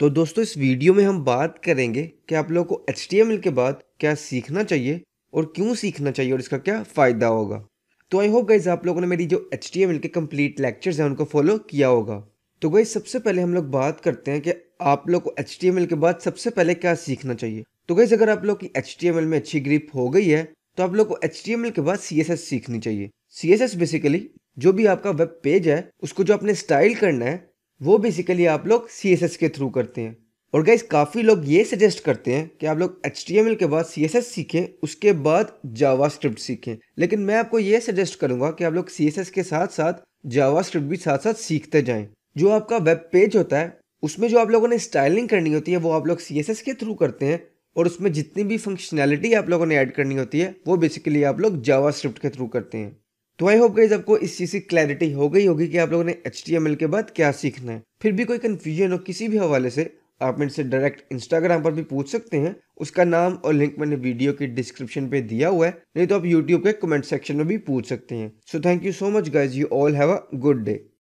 तो दोस्तों इस वीडियो में हम बात करेंगे कि आप लोगों को एच के बाद क्या सीखना चाहिए और क्यों सीखना चाहिए और इसका क्या फ़ायदा होगा तो आई होप गाइज आप लोगों ने मेरी जो एच के कंप्लीट लेक्चर्स हैं उनको फॉलो किया होगा तो गाइज सबसे पहले हम लोग बात करते हैं कि आप लोग को एच के बाद सबसे पहले क्या सीखना चाहिए तो गाइज अगर आप लोग की एच में अच्छी ग्रिप हो गई है तो आप लोग को एच के बाद सी सीखनी चाहिए सी बेसिकली जो भी आपका वेब पेज है उसको जो आपने स्टाइल करना है वो बेसिकली आप लोग सी एस एस के थ्रू करते हैं और गाइज काफ़ी लोग ये सजेस्ट करते हैं कि आप लोग एच टी एम एल के बाद सी एस एस सीखें उसके बाद जावा स्क्रिप्ट सीखें लेकिन मैं आपको ये सजेस्ट करूँगा कि आप लोग सी एस एस के साथ साथ जावा स्क्रिप्ट भी साथ साथ सीखते जाएं जो आपका वेब पेज होता है उसमें जो आप लोगों ने स्टाइलिंग करनी होती है वो आप लोग सी एस एस के थ्रू करते हैं और उसमें जितनी भी फंक्शनैलिटी आप लोगों ने ऐड करनी होती है वो बेसिकली आप लोग जावा स्क्रिप्ट के थ्रू करते हैं तो आई होप गाइज आपको इस चीज़ की क्लैरिटी हो गई होगी कि आप लोगों ने एच के बाद क्या सीखना है फिर भी कोई कन्फ्यूजन हो किसी भी हवाले से आप मेरे से डायरेक्ट इंस्टाग्राम पर भी पूछ सकते हैं उसका नाम और लिंक मैंने वीडियो के डिस्क्रिप्शन पे दिया हुआ है नहीं तो आप यूट्यूब के कमेंट सेक्शन में भी पूछ सकते हैं so thank you so much guys you all have a good day